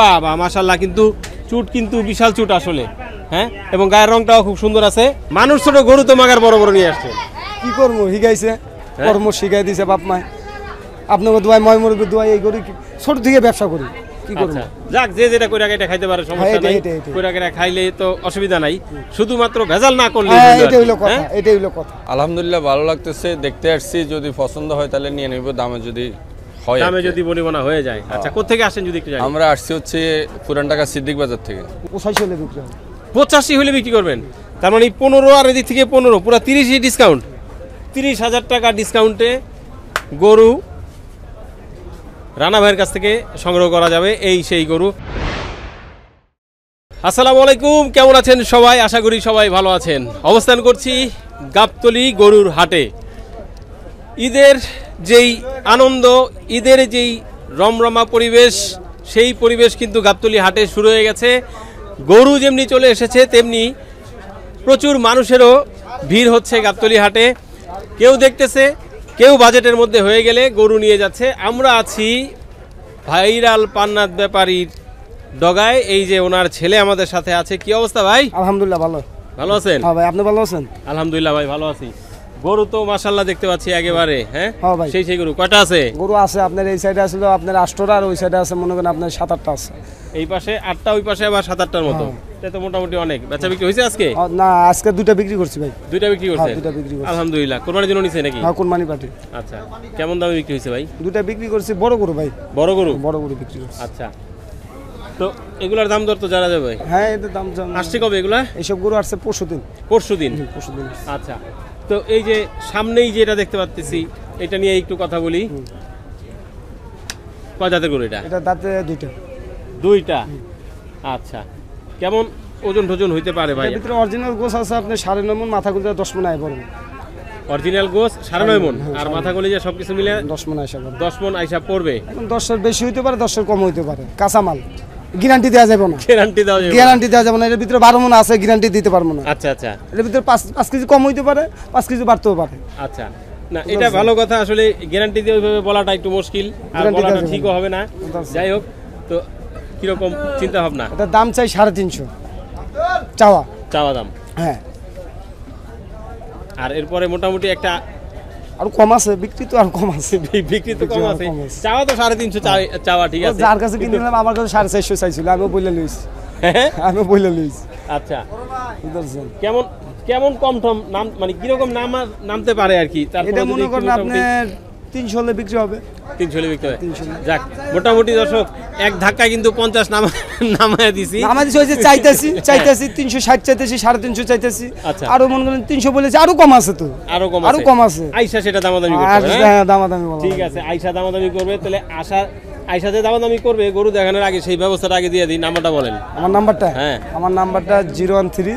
বাবা মাসাল্লাহ কিন্তু চুট কিন্তু বিশাল চুট আসলে হ্যাঁ এবং গায়ের রংটাও খুব সুন্দর আছে মানুষ ছোট গরু তো মাগার বড় বড় নিয়ে আসছে কি করবো শিখাইছে হ্যাঁ? কর্ম শিখাই দিছে বাপ মায় আপনাকে দোয়াই ময় মরবে দোয়াই এই গরু ছোট থেকে ব্যবসা করি আচ্ছা, হ্যাঁ, হ্যাঁ, আলহামদুলিল্লাহ ভালো লাগতেছে দেখতে আসছি যদি পছন্দ হয় তাহলে নিয়ে নিব দামে যদি হয় দামে যদি বনিবনা হয়ে যায় হ্যাঁ। আচ্ছা কোথেকে আসেন যদি একটু জানেন আমরা আসছি হচ্ছে পুরান ঢাকা সিদ্দিক বাজার থেকে পঁচাশি হলে বিক্রি হবে পঁচাশি হলে বিক্রি করবেন তার মানে পনেরো আর এদিক থেকে পনেরো পুরো তিরিশই ডিসকাউন্ট তিরিশ হাজার টাকা ডিসকাউন্টে গরু রানা ভাইয়ের কাছ থেকে সংগ্রহ করা যাবে এই সেই গরু আসসালামু আলাইকুম কেমন আছেন সবাই আশা করি সবাই ভালো আছেন অবস্থান করছি গাবতলি গরুর হাটে ঈদের যেই আনন্দ ঈদের যেই রমরমা পরিবেশ সেই পরিবেশ কিন্তু গাবতলি হাটে শুরু হয়ে গেছে গরু যেমনি চলে এসেছে তেমনি প্রচুর মানুষেরও ভিড় হচ্ছে গাবতলি হাটে কেউ দেখতেছে কেউ বাজেটের মধ্যে হয়ে গেলে গরু নিয়ে যাচ্ছে আমরা আছি ভাইরাল পান্নাত ব্যাপারীর ডগায় এই যে ওনার ছেলে আমাদের সাথে আছে কি অবস্থা ভাই আলহামদুলিল্লাহ ভালো ভালো আছেন হ্যাঁ আপনি ভালো আছেন আলহামদুলিল্লাহ ভাই ভালো আছি গরু তো মাশাল্লাহ দেখতে পাচ্ছি একেবারে হ্যাঁ, হ্যাঁ সেই সেই গরু কয়টা আছে গরু আছে আপনার এই সাইডে আছে আপনার আষ্টটা আর ওই সাইডে আছে মনে করেন আপনার সাত আটটা আছে এই পাশে আটটা ওই পাশে আবার সাত আটটার মতো পরশুদিন হ্যাঁ। মোটামুটি অনেক হ্যাঁ, নাকি আচ্ছা কেমন দামে বিক্রি হয়েছে ভাই বিক্রি বড় গরু ভাই বড় গরু বড় গরু বিক্রি আচ্ছা তো এগুলার দাম দর তো জানা যাবে হ্যাঁ এদের দাম কবে এগুলা এইসব গরু পরশু দিন পরশু দিন পরশু দিন আচ্ছা তো এই যে সামনেই এটা দেখতে পাচ্ছি এটা নিয়ে একটু কথা বলি কয় দাঁতের গরু এটা এটা দাঁতে দুইটা দুইটা আচ্ছা কেমন ওজন টোজন হইতে পারে ভাই ভিতরে অরিজিনাল গোস আছে আপনি সাড়ে নয় মন মাথা গুলো দশ মন আয় বলেন অরিজিনাল গোস সাড়ে নয় মন হ্যাঁ, আর মাথা গলিজা যে সবকিছু মিলে দশ মন আইসা দশ মন আইসা পড়বে এখন দশের বেশি হইতে পারে দশের কম হইতে পারে কাঁচামাল গ্যারান্টি দেওয়া যাবে না গ্যারান্টি দেওয়া যাবে গ্যারান্টি দেওয়া যাবে না এর ভিতরে 12 মন আছে গ্যারান্টি দিতে পারবো না আচ্ছা আচ্ছা এর ভিতরে 5 5 কেজি কম হইতে পারে 5 কেজি বাড়তেও পারে আচ্ছা না এটা ভালো কথা আসলে গ্যারান্টি দিয়ে ওইভাবে বলাটা একটু মুশকিল আর বলাটা ঠিকও হবে না আচ্ছা। যাই হোক তো কিরকম চিন্তা ভাবনা এটা দাম চাই 350 চাওয়া চাওয়া দাম হ্যাঁ আর এরপরে মোটামুটি একটা আর কম আছে বিক্রি তো আর কম আছে বিক্রি তো কম আছে চাওয়া তো সাড়ে তিনশো চাওয়া ঠিক আছে যার কাছে কিনে নিলাম আমার কাছে সাড়ে চারশো চাইছিল আমি বলে লইছি হ্যাঁ? আমি বলে লইছি আচ্ছা কেমন কেমন কম টম নাম মানে কিরকম নাম নামতে পারে আর কি এটা মনে করেন আপনার তিনশো হলে বিক্রি হবে তিনশো হলে বিক্রি হবে যাক মোটামুটি দর্শক এক ধাক্কায় কিন্তু পঞ্চাশ নামা নামায় দিছি দিছি চাইতেছি চাইতেছি তিনশো ষাট চাইতেছি সাড়ে তিনশো চাইতেছি আচ্ছা। আরো মনে করেন তিনশো বলেছে আরো কম আছে তো আরো কম আরো কম আছে আইসা সেটা দামাদামি করবে হ্যাঁ? হ্যাঁ, দামাদামি ঠিক আছে আইসা দামাদামি করবে তাহলে আশা আইসা দামাদামি করবে গরু দেখানোর আগে সেই ব্যবস্থাটা আগে দিয়ে দিই নাম্বারটা বলেন আমার নাম্বারটা হ্যাঁ আমার নাম্বারটা জিরো ওয়ান থ্রি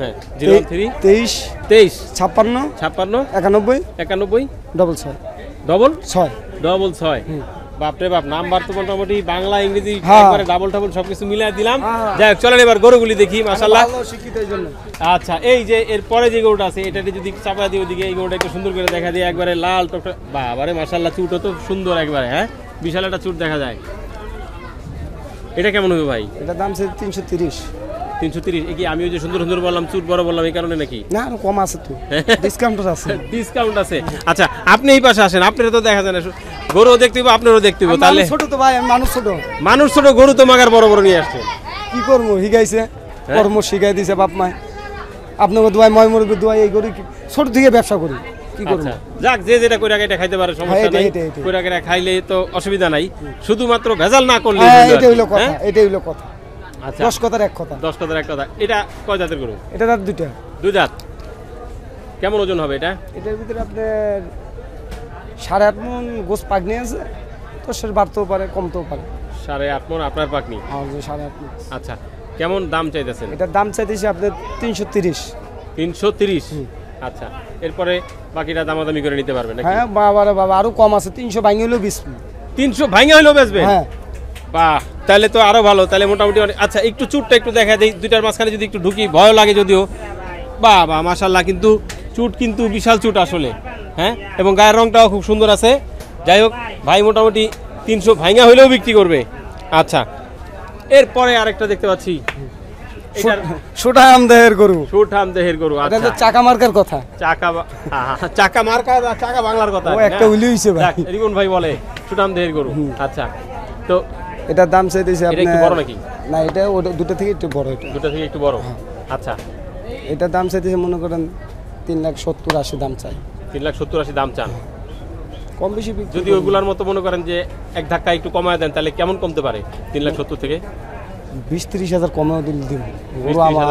হ্যাঁ জিরো থ্রি তেইশ তেইশ ছাপ্পান্ন ছাপ্পান্ন একানব্বই একানব্বই ডবল ছয় ডবল ছয় ডবল ছয় বাপরে বাপ নাম্বার তো মোটামুটি বাংলা ইংরেজি হ্যাঁ। একবারে ডাবল টাবল সবকিছু মিলাই দিলাম হ্যাঁ। যাই হোক এবার গরুগুলি দেখি মাশাআল্লাহ আচ্ছা এই যে এরপরে যে গরুটা আছে এটাতে যদি চাপা দিয়ে ওদিকে এই গরুটা একটু সুন্দর করে দেখা দিয়ে একবারে লাল টকটা বাবারে মাশাআল্লাহ চুটও তো সুন্দর একবারে হ্যাঁ বিশাল একটা চুট দেখা যায় এটা কেমন হবে ভাই এটা দাম তিনশো তিরিশ তিনশো তিরিশ কি যে সুন্দর সুন্দর বললাম চুট বড় বললাম এই কারণে নাকি না কম আছে তো ডিসকাউন্ট আছে ডিসকাউন্ট আছে আচ্ছা আপনি এই পাশে আসেন তো দেখা যায় না দেখতে আপনারও দেখতে তাহলে ছোট তো ভাই মানুষ ছোট মানুষ ছোট গরু তো মাগার বড় বড় নিয়ে আসছে কি শিখাইছে হ্যাঁ। কর্ম শিখাই দিছে বাপ মায় আপনাকে দোয়াই মই মরবে দোয়াই এই গরু ছোট থেকে ব্যবসা করি কি আচ্ছা, যাক যে যেটা কইরা এটা খাইতে পারে সমস্যা হ্যাঁ, নাই কইরা খাইলে তো অসুবিধা নাই শুধুমাত্র ভেজাল না করলে হ্যাঁ, এটা হলো কথা কথা আচ্ছা দশ কথার এক কথা দশ কথার এক কথা এটা কয় জাতের গরু এটা দাঁত দুইটা দুই জাত কেমন ওজন হবে এটা এটার ভিতরে আপনার সাড়ে আট মন গোস পাগনি আছে তো সে বাড়তেও পারে কমতেও পারে সাড়ে আট মন আপনার পাগনি হ্যাঁ, সাড়ে আট মন আচ্ছা কেমন দাম চাইতেছেন এটার দাম চাইতেছি আপনার তিনশো তিরিশ তিনশো তিরিশ আচ্ছা এরপরে বাকিটা দামাদামি করে নিতে পারবেন হ্যাঁ বাবা বাবা আরো কম আছে তিনশো ভাঙে হলেও বেচবেন তিনশো ভাঙে হলেও বেচবেন হ্যাঁ বাহ তাহলে তো আরও ভালো তাহলে মোটামুটি আচ্ছা একটু চুটটা একটু দেখা যায় দুইটার মাঝখানে যদি একটু ঢুকি ভয় লাগে যদিও বা বা মাসাল্লাহ কিন্তু চুট কিন্তু বিশাল চুট আসলে হ্যাঁ এবং গায়ের রংটাও খুব সুন্দর আছে যাই হোক ভাই মোটামুটি তিনশো ভাইঙা হলেও বিক্রি করবে আচ্ছা এরপরে আরেকটা দেখতে পাচ্ছি সুঠাম দেহের গরু সুঠাম দেহের গরু আচ্ছা চাকা কথা চাকা চাকা চাকা বাংলার কথা একটা হ্যাঁ। ভাই ভাই বলে দেহের গরু আচ্ছা তো এটার দাম চাইতেছি আপনি বড় নাকি না এটা দুটো থেকে একটু বড় এটা দুটো থেকে একটু বড় হ্যাঁ। আচ্ছা এটার দাম চাইতেছি মনে করেন তিন লাখ সত্তর আশি দাম চাই তিন লাখ সত্তর আশি দাম চান কম বেশি যদি ওইগুলোর মতো মনে করেন যে এক ধাক্কা একটু কমায় দেন তাহলে কেমন কমতে পারে তিন লাখ সত্তর থেকে বিশ তিরিশ হাজার কমেও দিল দিব গরু আমার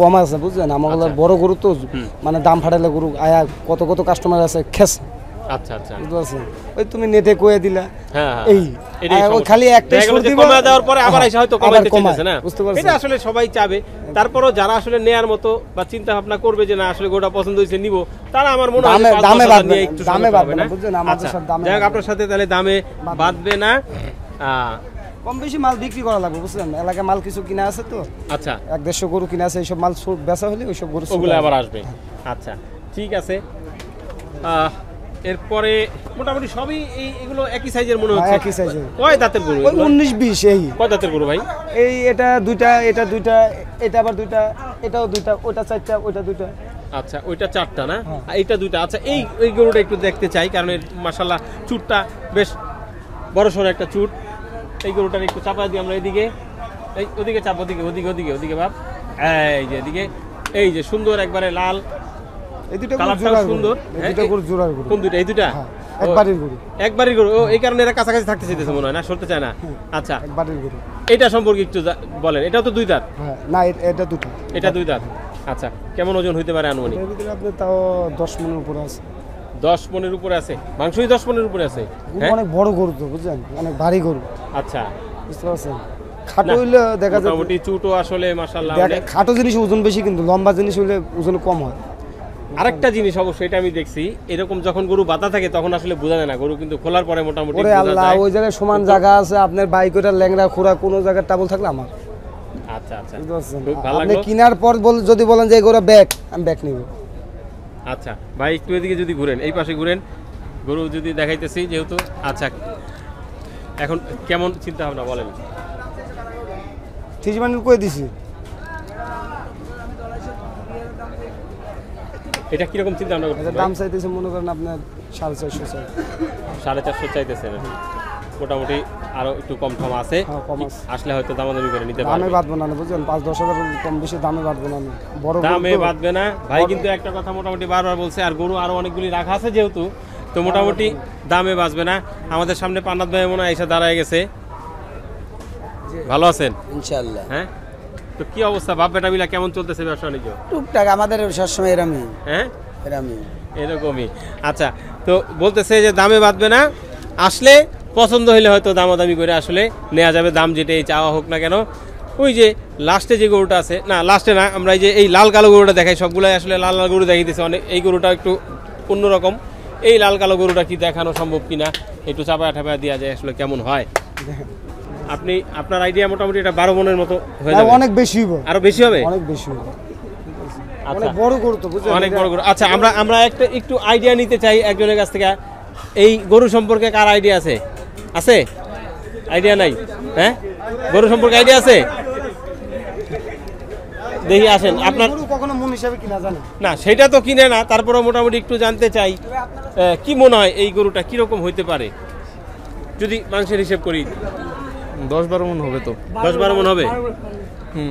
কম আছে বুঝলেন আমার আচ্ছা। বড় গরু তো মানে দাম ফাটালে গরু আয়া কত কত কাস্টমার আছে খেস আচ্ছা কম বেশি মাল বিক্রি করা লাগবে বুঝলেন এলাকায় মাল কিছু কিনা আছে তো আচ্ছা এক দেড়শো গরু কিনা আছে এইসব মাল বেচা হলে ওইসব গরু আবার আসবে আচ্ছা ঠিক আছে এরপরে মোটামুটি সবই এই এগুলো একই সাইজের মনে হ্যাঁ, হচ্ছে একই সাইজের কয় দাঁতের গরু ওই উনিশ বিশ এই কয় দাঁতের গরু ভাই এই এটা দুইটা এটা দুইটা এটা আবার দুইটা এটাও দুইটা ওটা চারটা ওটা দুইটা আচ্ছা ওইটা চারটা না হ্যাঁ। এইটা দুইটা আচ্ছা এই এই গরুটা একটু দেখতে চাই কারণ এর মাসাল্লাহ চুটটা বেশ বড় সড়ো একটা চুট এই গরুটার একটু চাপা দিই আমরা এদিকে এই ওদিকে চাপ ওদিকে ওদিকে ওদিকে ওদিকে বাপ এই যে এদিকে এই যে সুন্দর একবারে লাল এই দুটো সুন্দর এই হ্যাঁ, দুটো জোড়ার গরু কোন দুটো এই দুটো হ্যাঁ, একবারের গরু একবারের গরু এই কারণে এরা কাছাকাছি থাকতে চাইতেছে মনে হয় না সরতে চায় না হ্যাঁ, আচ্ছা একবারের গরু এটা সম্পর্কে একটু বলেন তো দুই দাঁত না এটা দুটো এটা দুই দাঁত আচ্ছা কেমন ওজন হইতে পারে আনুমানিক এর ভিতরে আপনি তাও 10 মনের উপরে আছে 10 মনের আছে মাংসই 10 মনের উপরে আছে অনেক বড় গরু তো বুঝছেন অনেক ভারী গরু আচ্ছা বুঝতে পারছেন খাটো হইলে দেখা যায় মোটামুটি চুটো আসলে মাশাআল্লাহ খাটো জিনিস ওজন বেশি কিন্তু লম্বা জিনিস হইলে ওজন কম হয় আরেকটা জিনিস অবশ্যই এটা আমি দেখছি এরকম যখন গরু বাতা থাকে তখন আসলে বোঝা যায় না গরু কিন্তু খোলার পরে মোটামুটি ওরে আল্লাহ ওই জায়গায় সমান জায়গা আছে আপনার বাইক ল্যাংড়া খোরা কোনো জায়গায় টাবল থাকলে আমার আচ্ছা আচ্ছা আপনি কেনার পর যদি বলেন যে গরু ব্যাক আমি ব্যাক নিব আচ্ছা ভাই একটু এদিকে যদি ঘুরেন এই পাশে ঘুরেন গরু যদি দেখাইতেছি যেহেতু আচ্ছা এখন কেমন চিন্তা ভাবনা বলেন ঠিক মানে কই দিছি এটা কিরকম চিন্তা ভাবনা করছেন আচ্ছা, দাম চাইতেছে মনে করেন আপনার সাড়ে চারশো চাই সাড়ে চারশো চাইতেছেন মোটামুটি আরো একটু কম কম আছে হ্যাঁ, আসলে হয়তো দাম দামি করে নিতে পারবে দামে বাঁধবে না বুঝলেন পাঁচ দশ হাজার কম বেশি দামে বাঁধবে না বড় দামে বাদবে না ভাই কিন্তু একটা কথা মোটামুটি বারবার বলছে আর গরু আরো অনেকগুলি রাখা আছে যেহেতু তো হ্যাঁ, মোটামুটি হ্যাঁ, দামে বাঁচবে না আমাদের সামনে পান্নাত ভাই মনে হয় এসে দাঁড়ায় গেছে ভালো আছেন ইনশাল্লাহ হ্যাঁ তো কি অবস্থা বাপ বেটা মিলা কেমন চলতেছে ব্যবসা বাণিজ্য টুকটাক আমাদের সবসময় এরমই হ্যাঁ এরমই এরকমই আচ্ছা তো বলতেছে যে দামে বাঁধবে না আসলে পছন্দ হলে হয়তো দামাদামি করে আসলে নেওয়া যাবে দাম যেটাই চাওয়া হোক না কেন ওই যে লাস্টে যে গরুটা আছে না লাস্টে না আমরা এই যে এই লাল কালো গরুটা দেখাই সবগুলাই আসলে লাল লাল গরু দেখিয়ে অনেক এই গরুটা একটু অন্যরকম এই লাল কালো গরুটা কি দেখানো সম্ভব কিনা একটু চাপায়া ঠাপায়া দেওয়া যায় আসলে কেমন হয় আপনি আপনার আইডিয়া মোটামুটি এটা বারো মনের মতো হয়ে যাবে অনেক বেশি হবে আরো বেশি হবে অনেক বেশি হবে আচ্ছা। অনেক বড় গরু তো অনেক বড় গরু আচ্ছা আমরা আমরা একটা একটু আইডিয়া নিতে চাই একজনের কাছ থেকে এই গরু সম্পর্কে কার আইডিয়া আছে আছে আইডিয়া নাই হ্যাঁ গরু সম্পর্কে আইডিয়া আছে দেখি আসেন আপনার কখনো মন হিসাবে কিনা জানে না সেটা তো কিনে না তারপরে মোটামুটি একটু জানতে চাই কি মনে হয় এই গরুটা কিরকম হইতে পারে যদি মাংসের হিসেব করি দশ বারো মন হবে তো দশ বারো মন হবে হুম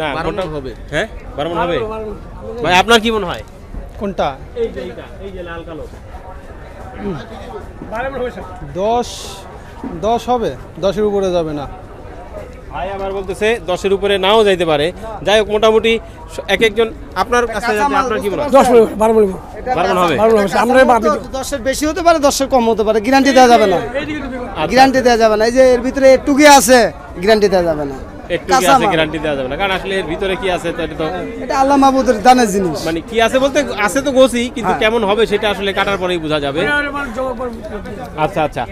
না কোনটা হবে হ্যাঁ বারো মন হবে ভাই আপনার কি মনে হয় কোনটা এই যে এই যে লাল কালো দশ দশ হবে দশের উপরে যাবে না ভাই আমার বলতেছে দশের উপরে নাও যাইতে পারে যাই হোক মোটামুটি এক একজন আপনার কাছে আপনার কি দশের বেশি হতে পারে কম হতে পারে গ্যারান্টি যাবে না গ্যারান্টি আচ্ছা। যাবে না এই যে এর ভিতরে আছে গ্যারান্টি যাবে না একটু আছে গ্যারান্টি যাবে না কারণ আসলে এর ভিতরে কি আছে এটা তো এটা আল্লাহ জানার জিনিস মানে কি আছে বলতে আছে তো কিন্তু হ্যাঁ। কেমন হবে সেটা আসলে কাটার পরেই বোঝা যাবে আচ্ছা আচ্ছা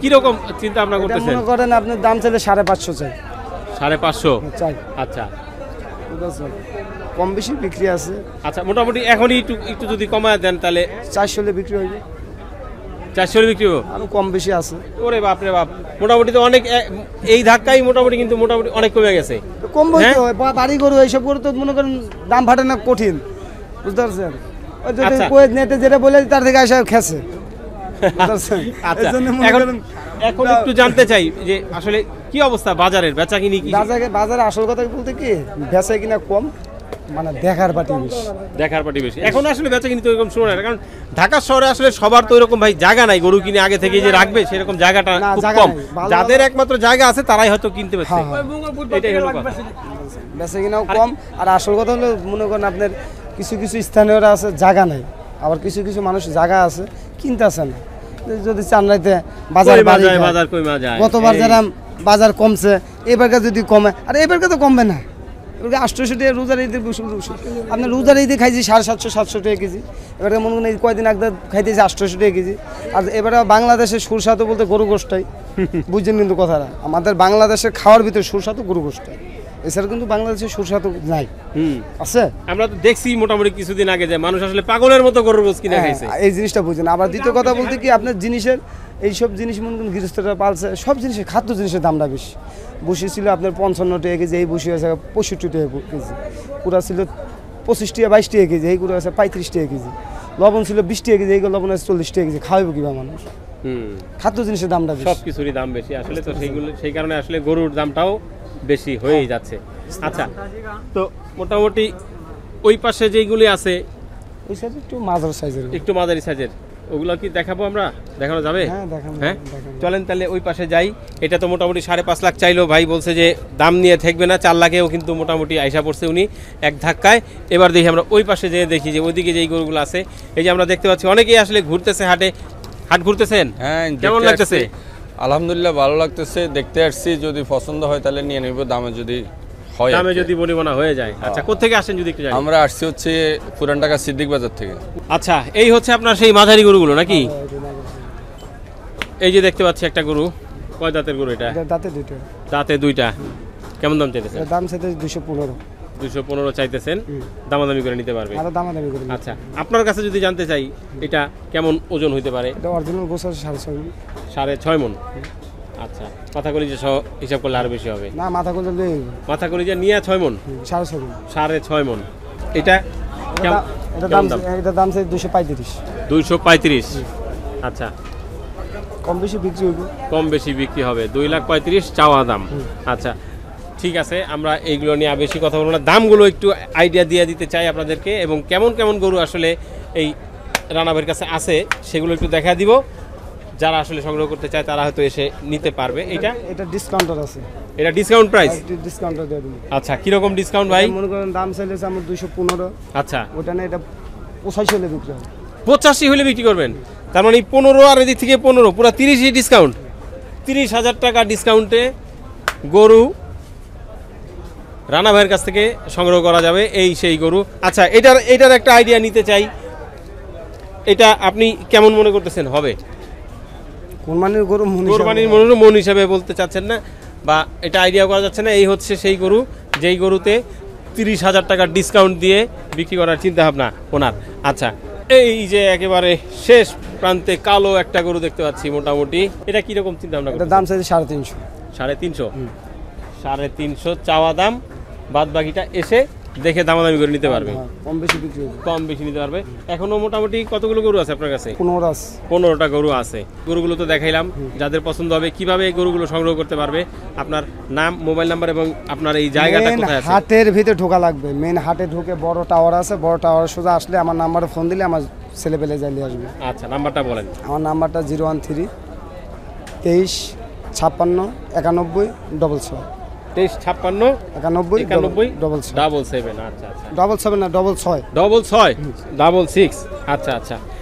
কিরকম চিন্তা ভাবনা করতেছেন মনে করেন আপনার দাম চাইলে সাড়ে পাঁচশো চাই সাড়ে পাঁচশো চাই আচ্ছা কম বেশি বিক্রি আছে আচ্ছা মোটামুটি এখনই একটু একটু যদি কমায় দেন তাহলে চারশো হলে বিক্রি হয়ে চারশো বিক্রি কম বেশি আছে ওরে বাপ মোটামুটি তো অনেক এই ধাক্কাই মোটামুটি কিন্তু মোটামুটি অনেক কমে গেছে কম হ্যাঁ? হয় গরু তো মনে করেন দাম কঠিন বুঝতে পারছেন আচ্ছা। নেটে যেটা বলে তার থেকে আসা খেছে আচ্ছা, এখন একটু জানতে চাই যে আসলে কি অবস্থা বাজারের বেচা কিনি কি বাজারে আসল কথা বলতে কি বেচা কিনা কম মানে দেখার পাটি বেশি দেখার পাটি বেশি এখন আসলে বেচা শুরু কারণ শহরে আসলে সবার তো এরকম ভাই জায়গা নাই গরু কিনে আগে থেকে যে রাখবে সেরকম জায়গাটা খুব কম যাদের একমাত্র জায়গা আছে তারাই হয়তো কিনতে পারছে হ্যাঁ, হ্যাঁ। এটাই হলো কথা বেচা কিনাও কম আর আসল কথা হলো মনে করেন আপনার কিছু কিছু স্থানীয়রা আছে জায়গা নাই আবার কিছু কিছু মানুষ জায়গা আছে কিনতেছে না যদি চান্নাইতে বাজার বাজার কমে যায় গতবার যারা বাজার কমছে এবারকে যদি কমে আর এবারকে তো কমবে না এবারকার আটশোশো টাকা রোজার ঈদে আপনার রোজার ঈদে খাইছি সাড়ে সাতশো সাতশো টাকা কেজি এবারে মনে করেন কয়দিন আগে খাইতেছি আটশোশো টাকা কেজি আর এবারে বাংলাদেশের সুরসা বলতে গরু গোষ্ঠটাই বুঝছেন কিন্তু কথাটা আমাদের বাংলাদেশের খাওয়ার ভিতরে সুরসা গরু গোষ্ঠটাই এছাড়া কিন্তু বাংলাদেশে সরষা তো নাই আছে আমরা তো দেখছি মোটামুটি কিছুদিন আগে যে মানুষ আসলে পাগলের মতো গরুর গোস কিনে হ্যাঁ, খাইছে এই জিনিসটা বুঝেন আবার দ্বিতীয় কথা বলতে কি আপনার জিনিসের সব জিনিস মনে করুন গৃহস্থটা পালছে সব জিনিসের খাদ্য জিনিসের দামটা বেশি বসি ছিল আপনার পঞ্চান্ন টাকা কেজি এই বসি আছে পঁয়ষট্টি টাকা কেজি কুড়া ছিল পঁচিশ টাকা বাইশ টাকা কেজি এই কুড়া আছে পঁয়ত্রিশ টাকা কেজি লবণ ছিল বিশ টাকা কেজি এই লবণ আছে চল্লিশ টাকা কেজি খাওয়াবো কিভাবে মানুষ খাদ্য জিনিসের দামটা সব কিছুরই দাম বেশি আসলে তো সেইগুলো সেই কারণে আসলে গরুর দামটাও বেশি হয়েই যাচ্ছে আচ্ছা তো মোটামুটি ওই পাশে যেইগুলি আছে একটু মাঝারি সাইজের ওগুলো কি দেখাবো আমরা দেখানো যাবে হ্যাঁ, হ্যাঁ? চলেন তাহলে ওই পাশে যাই এটা তো মোটামুটি সাড়ে পাঁচ লাখ চাইলো ভাই বলছে যে দাম নিয়ে থাকবে না চার লাখেও কিন্তু মোটামুটি আয়সা পড়ছে উনি এক ধাক্কায় এবার দেখি আমরা ওই পাশে যেয়ে দেখি যে ওইদিকে যেই গরুগুলো আছে এই যে আমরা দেখতে পাচ্ছি অনেকেই আসলে ঘুরতেছে হাটে হাট ঘুরতেছেন হ্যাঁ কেমন লাগতেছে আলহামদুলিল্লাহ ভালো লাগতেছে দেখতে আসছি যদি পছন্দ হয় তাহলে নিয়ে নেব দামে যদি হয় দামে যদি হয়ে যায় আচ্ছা কোথেকে আসেন যদি একটু আমরা আসছি হচ্ছে পুরান ঢাকা সিদ্দিক বাজার থেকে আচ্ছা এই হচ্ছে আপনার সেই মাঝারি গরুগুলো নাকি এই যে দেখতে পাচ্ছি একটা গরু কয় দাঁতের গরু এটা দাঁতে দুইটা দাঁতে দুইটা কেমন দাম চাইতেছে দাম চাইতেছে দুশো পনেরো দুশো পনেরো চাইতেছেন দামাদামি করে নিতে পারবে দামাদামি করে আচ্ছা আপনার কাছে যদি জানতে চাই এটা কেমন ওজন হইতে পারে এটা সাড়ে ছয় মন সাড়ে ছয় আচ্ছা হিসাব করলে বেশি হবে মাথা নিয়ে সাড়ে সাড়ে ছয় মন এটা দাম এটা দাম পঁয়ত্রিশ দুইশো পঁয়ত্রিশ আচ্ছা কম বেশি বিক্রি হবে কম বেশি বিক্রি হবে দুই লাখ পঁয়ত্রিশ চাওয়া দাম আচ্ছা ঠিক আছে আমরা এইগুলো নিয়ে আর বেশি কথা বলবো না দামগুলো একটু আইডিয়া দিয়ে দিতে চাই আপনাদেরকে এবং কেমন কেমন গরু আসলে এই রানাবের কাছে আছে সেগুলো একটু দেখা দিব যারা আসলে সংগ্রহ করতে চায় তারা হয়তো এসে নিতে পারবে এটা এটা ডিসকাউন্টার আছে এটা ডিসকাউন্ট প্রাইস ডিসকাউন্টার দিয়ে দিন আচ্ছা কি রকম ডিসকাউন্ট ভাই মনে করেন দাম চাইলেছে আমার 215 আচ্ছা ওটা না এটা 85 হলে বিক্রি হবে 85 হলে বিক্রি করবেন তার মানে 15 আর এদিক থেকে 15 পুরো 30 ডিসকাউন্ট 30000 হাজার টাকা ডিসকাউন্টে গরু রানা ভাইয়ের কাছ থেকে সংগ্রহ করা যাবে এই সেই গরু আচ্ছা এটার এটার একটা আইডিয়া নিতে চাই এটা আপনি কেমন মনে করতেছেন হবে কোরবানির গরু কোরবানির মনের মন হিসাবে বলতে চাচ্ছেন না বা এটা আইডিয়া করা যাচ্ছে না এই হচ্ছে সেই গরু যেই গরুতে তিরিশ হাজার টাকার ডিসকাউন্ট দিয়ে বিক্রি করার চিন্তাভাবনা ওনার আচ্ছা এই যে একেবারে শেষ প্রান্তে কালো একটা গরু দেখতে পাচ্ছি মোটামুটি এটা কীরকম চিন্তাভাবনা দাম চাইছে সাড়ে তিনশো সাড়ে তিনশো সাড়ে তিনশো চাওয়া দাম বাদ বাকিটা এসে দেখে দামাদামি করে নিতে পারবে হ্যাঁ, কম বেশি বিক্রি কম বেশি নিতে পারবে এখনো মোটামুটি কতগুলো গরু আছে আপনার কাছে পনেরোটা পনেরোটা গরু আছে গরুগুলো তো দেখাইলাম যাদের পছন্দ হবে কিভাবে এই গরুগুলো সংগ্রহ করতে পারবে আপনার নাম মোবাইল নাম্বার এবং আপনার এই জায়গাটা কোথায় আছে হাতের ভিতরে ঢোকা লাগবে মেন হাটে ঢুকে বড় টাওয়ার আছে বড় টাওয়ার সোজা আসলে আমার নাম্বারে ফোন দিলে আমার ছেলে পেলে জ্বালিয়ে আসবে আচ্ছা নাম্বারটা বলেন আমার নাম্বারটা জিরো ওয়ান থ্রি তেইশ ছাপ্পান্ন একানব্বই ডবল ছয় তেইশ ছাপ্পান্ন একানব্বই একানব্বই ডবল ডাবল সেভেন আচ্ছা আচ্ছা ডবল সেভেন না ডবল ছয় ডবল ছয় ডাবল সিক্স আচ্ছা আচ্ছা